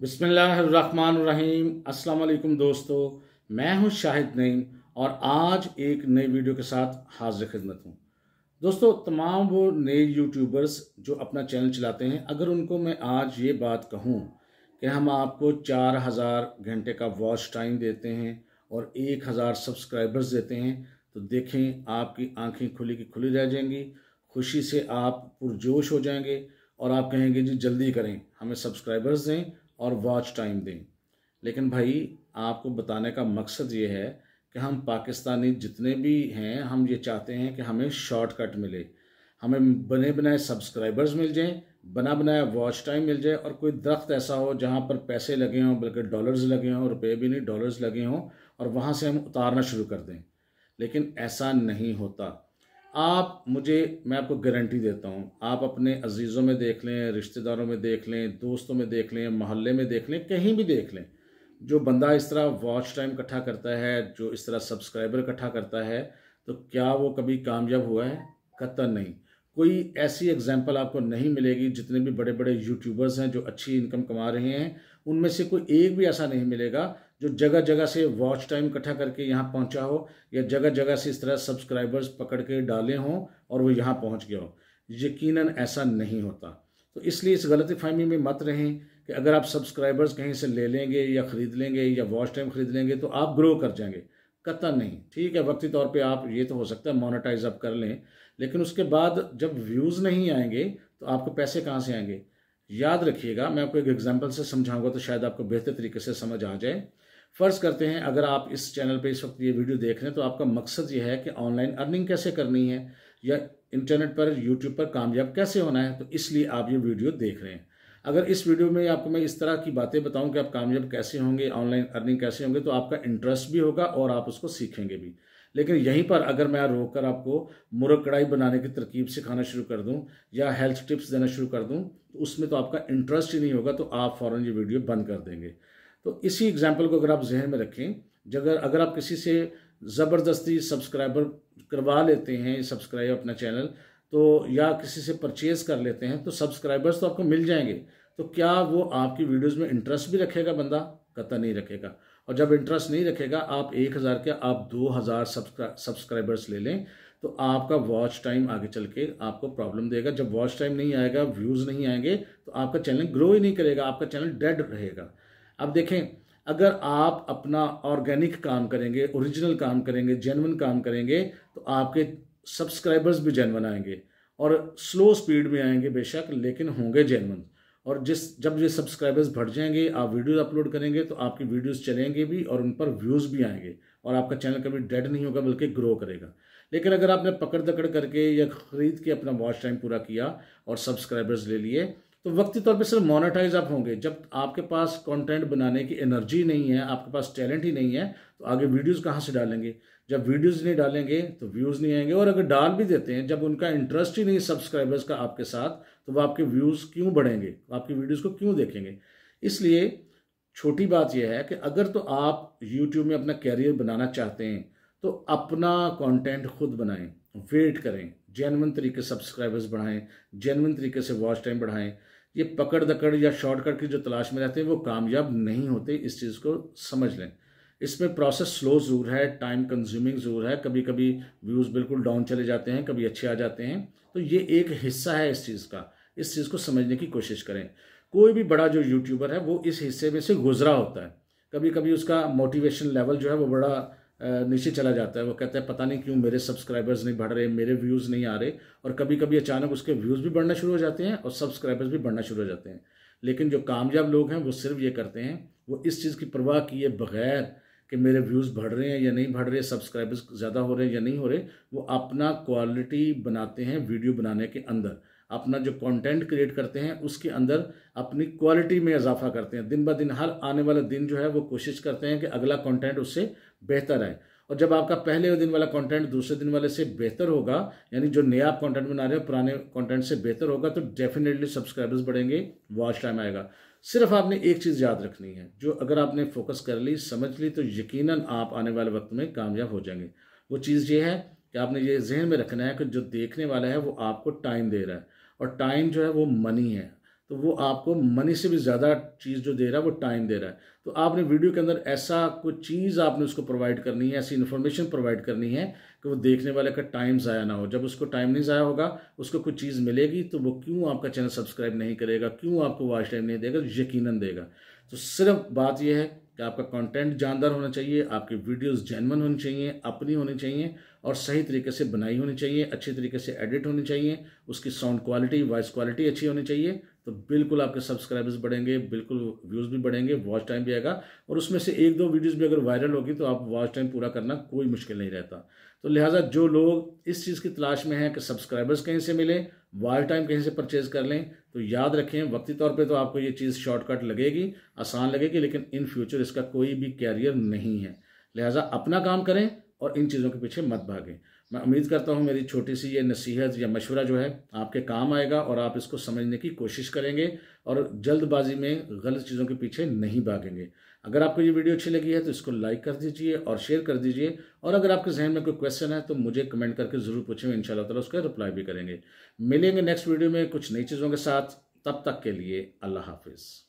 बिसमीम अस्सलाम दोस्तों मैं हूं शाहिद नईम और आज एक नई वीडियो के साथ हाजिर खिदमत हूं दोस्तों तमाम वो नए यूट्यूबर्स जो अपना चैनल चलाते हैं अगर उनको मैं आज ये बात कहूं कि हम आपको चार हज़ार घंटे का वॉच टाइम देते हैं और एक हज़ार सब्सक्राइबर्स देते हैं तो देखें आपकी आँखें खुली की खुली रह जाएंगी खुशी से आप पुरजोश हो जाएंगे और आप कहेंगे जी जल्दी करें हमें सब्सक्राइबर्स दें और वॉच टाइम दें लेकिन भाई आपको बताने का मकसद ये है कि हम पाकिस्तानी जितने भी हैं हम ये चाहते हैं कि हमें शॉर्टकट मिले हमें बने बनाए सब्सक्राइबर्स मिल जाएं बना बनाया वॉच टाइम मिल जाए और कोई दरख्त ऐसा हो जहाँ पर पैसे लगे हों बल्कि डॉलर्स लगे हों रुपए भी नहीं डॉलर्स लगे हों और वहाँ से हम उतारना शुरू कर दें लेकिन ऐसा नहीं होता आप मुझे मैं आपको गारंटी देता हूँ आप अपने अजीज़ों में देख लें रिश्तेदारों में देख लें दोस्तों में देख लें मोहल्ले में देख लें कहीं भी देख लें जो बंदा इस तरह वॉच टाइम इकट्ठा करता है जो इस तरह सब्सक्राइबर इकट्ठा करता है तो क्या वो कभी कामयाब हुआ है कतर नहीं कोई ऐसी एग्जाम्पल आपको नहीं मिलेगी जितने भी बड़े बड़े यूट्यूबर्स हैं जो अच्छी इनकम कमा रहे हैं उनमें से कोई एक भी ऐसा नहीं मिलेगा जो जगह जगह से वॉच टाइम इकट्ठा करके यहाँ पहुँचा हो या जगह जगह से इस तरह सब्सक्राइबर्स पकड़ के डाले हों और वो यहाँ पहुँच गया हो यकीनन ऐसा नहीं होता तो इसलिए इस गलत फहमी में मत रहें कि अगर आप सब्सक्राइबर्स कहीं से ले लेंगे या ख़रीद लेंगे या वॉच टाइम ख़रीद लेंगे तो आप ग्रो कर जाएंगे कतन नहीं ठीक है वक्ती तौर पे आप ये तो हो सकता है मोनेटाइज आप कर लें लेकिन उसके बाद जब व्यूज़ नहीं आएंगे तो आपको पैसे कहाँ से आएंगे याद रखिएगा मैं आपको एक एग्जाम्पल से समझाऊंगा तो शायद आपको बेहतर तरीके से समझ आ जाए फ़र्ज़ करते हैं अगर आप इस चैनल पे इस वक्त ये वीडियो देख रहे हैं तो आपका मकसद ये है कि ऑनलाइन अर्निंग कैसे करनी है या इंटरनेट पर यूट्यूब पर कामयाब कैसे होना है तो इसलिए आप ये वीडियो देख रहे हैं अगर इस वीडियो में आपको मैं इस तरह की बातें बताऊं कि आप कामयाब कैसे होंगे ऑनलाइन अर्निंग कैसे होंगे तो आपका इंटरेस्ट भी होगा और आप उसको सीखेंगे भी लेकिन यहीं पर अगर मैं रोक कर आपको मुरग कढ़ाई बनाने की तरकीब सिखाना शुरू कर दूं या हेल्थ टिप्स देना शुरू कर दूं तो उसमें तो आपका इंटरेस्ट ही नहीं होगा तो आप फ़ौरन ये वीडियो बंद कर देंगे तो इसी एग्जाम्पल को अगर आप जहन में रखें जगह अगर आप किसी से ज़बरदस्ती सब्सक्राइबर करवा लेते हैं सब्सक्राइब अपना चैनल तो या किसी से परचेज़ कर लेते हैं तो सब्सक्राइबर्स तो आपको मिल जाएंगे तो क्या वो आपकी वीडियोस में इंटरेस्ट भी रखेगा बंदा कतर नहीं रखेगा और जब इंटरेस्ट नहीं रखेगा आप एक हज़ार के आप दो हज़ार सब्सक्राइबर्स ले लें तो आपका वॉच टाइम आगे चल के आपको प्रॉब्लम देगा जब वॉच टाइम नहीं आएगा व्यूज़ नहीं आएंगे तो आपका चैनल ग्रो ही नहीं करेगा आपका चैनल डेड रहेगा अब देखें अगर आप अपना ऑर्गेनिक काम करेंगे ओरिजिनल काम करेंगे जेनवन काम करेंगे तो आपके सब्सक्राइबर्स भी जेनवन आएंगे और स्लो स्पीड में आएंगे बेशक लेकिन होंगे जेनवन और जिस जब ये सब्सक्राइबर्स बढ़ जाएंगे आप वीडियोस अपलोड करेंगे तो आपकी वीडियोस चलेंगे भी और उन पर व्यूज़ भी आएंगे और आपका चैनल कभी डेड नहीं होगा बल्कि ग्रो करेगा लेकिन अगर आपने पकड़ दकड़ करके या ख़रीद के अपना वॉच टाइम पूरा किया और सब्सक्राइबर्स ले लिए तो वक्ती तौर पे सिर्फ मोनेटाइज आप होंगे जब आपके पास कंटेंट बनाने की एनर्जी नहीं है आपके पास टैलेंट ही नहीं है तो आगे वीडियोस कहाँ से डालेंगे जब वीडियोस नहीं डालेंगे तो व्यूज़ नहीं आएंगे और अगर डाल भी देते हैं जब उनका इंटरेस्ट ही नहीं सब्सक्राइबर्स का आपके साथ तो वह आपके व्यूज़ क्यों बढ़ेंगे आपकी वीडियोज़ को क्यों देखेंगे इसलिए छोटी बात यह है कि अगर तो आप यूट्यूब में अपना कैरियर बनाना चाहते हैं तो अपना कॉन्टेंट खुद बनाएं वेट करें जेनवन तरीके सब्सक्राइबर्स बढ़ाएं जेनवन तरीके से वॉच टाइम बढ़ाएं ये पकड़ दकड़ या शॉर्टकट की जो तलाश में रहते हैं वो कामयाब नहीं होते इस चीज़ को समझ लें इसमें प्रोसेस स्लो ज़रूर है टाइम कंज्यूमिंग ज़रूर है कभी कभी व्यूज़ बिल्कुल डाउन चले जाते हैं कभी अच्छे आ जाते हैं तो ये एक हिस्सा है इस चीज़ का इस चीज़ को समझने की कोशिश करें कोई भी बड़ा जो यूट्यूबर है वो इस हिस्से में से गुजरा होता है कभी कभी उसका मोटिवेशन लेवल जो है वो बड़ा नीचे चला जाता है वो कहता है पता नहीं क्यों मेरे सब्सक्राइबर्स नहीं बढ़ रहे मेरे व्यूज़ नहीं आ रहे और कभी कभी अचानक उसके व्यूज़ भी बढ़ना शुरू हो जाते हैं और सब्सक्राइबर्स भी बढ़ना शुरू हो जाते हैं लेकिन जो कामयाब लोग हैं वो सिर्फ ये करते हैं वो इस चीज़ की परवाह किए बगैर कि मेरे व्यूज़ बढ़ रहे हैं या नहीं बढ़ रहे सब्सक्राइबर्स ज़्यादा हो रहे हैं या नहीं हो रहे वो अपना क्वालिटी बनाते हैं वीडियो बनाने के अंदर अपना जो कंटेंट क्रिएट करते हैं उसके अंदर अपनी क्वालिटी में इजाफा करते हैं दिन ब दिन हर आने वाला दिन जो है वो कोशिश करते हैं कि अगला कंटेंट उससे बेहतर आए और जब आपका पहले दिन वाला कंटेंट दूसरे दिन वाले से बेहतर होगा यानी जो नया आप कॉन्टेंट बना रहे हो पुराने कॉन्टेंट से बेहतर होगा तो डेफिनेटली सब्सक्राइबर्स बढ़ेंगे वॉच टाइम आएगा सिर्फ आपने एक चीज़ याद रखनी है जो अगर आपने फोकस कर ली समझ ली तो यकीन आप आने वाले वक्त में कामयाब हो जाएंगे वो चीज़ ये है कि आपने ये जहन में रखना है कि जो देखने वाला है वो आपको टाइम दे रहा है और टाइम जो है वो मनी है तो वो आपको मनी से भी ज़्यादा चीज़ जो दे रहा है वो टाइम दे रहा है तो आपने वीडियो के अंदर ऐसा कोई चीज़ आपने उसको प्रोवाइड करनी है ऐसी इन्फॉर्मेशन प्रोवाइड करनी है कि वो देखने वाले का टाइम ज़ाया ना हो जब उसको टाइम नहीं ज़ाया होगा उसको कोई चीज़ मिलेगी तो वो क्यों आपका चैनल सब्सक्राइब नहीं करेगा क्यों आपको वॉच टाइम नहीं देगा तो यकीन देगा तो सिर्फ बात यह है कि आपका कंटेंट जानदार होना चाहिए आपकी वीडियोस जैनमन होनी चाहिए अपनी होनी चाहिए और सही तरीके से बनाई होनी चाहिए अच्छे तरीके से एडिट होनी चाहिए उसकी साउंड क्वालिटी वॉइस क्वालिटी अच्छी होनी चाहिए तो बिल्कुल आपके सब्सक्राइबर्स बढ़ेंगे बिल्कुल व्यूज़ भी बढ़ेंगे वॉच टाइम भी आएगा और उसमें से एक दो वीडियोस भी अगर वायरल होगी तो आप वॉच टाइम पूरा करना कोई मुश्किल नहीं रहता तो लिहाजा जो लोग इस चीज़ की तलाश में हैं कि सब्सक्राइबर्स कहीं से मिलें वॉच टाइम कहीं से परचेज़ कर लें तो याद रखें वक्ती तौर पर तो आपको ये चीज़ शॉर्टकट लगेगी आसान लगेगी लेकिन इन फ्यूचर इसका कोई भी कैरियर नहीं है लिहाजा अपना काम करें और इन चीज़ों के पीछे मत भागें मैं उम्मीद करता हूँ मेरी छोटी सी ये नसीहत या मशवरा जो है आपके काम आएगा और आप इसको समझने की कोशिश करेंगे और जल्दबाजी में गलत चीज़ों के पीछे नहीं भागेंगे अगर आपको ये वीडियो अच्छी लगी है तो इसको लाइक कर दीजिए और शेयर कर दीजिए और अगर आपके जहन में कोई क्वेश्चन है तो मुझे कमेंट करके ज़रूर पूछें इन शाला तला उसका रिप्लाई भी करेंगे मिलेंगे नेक्स्ट वीडियो में कुछ नई चीज़ों के साथ तब तक के लिए अल्लाह हाफिज़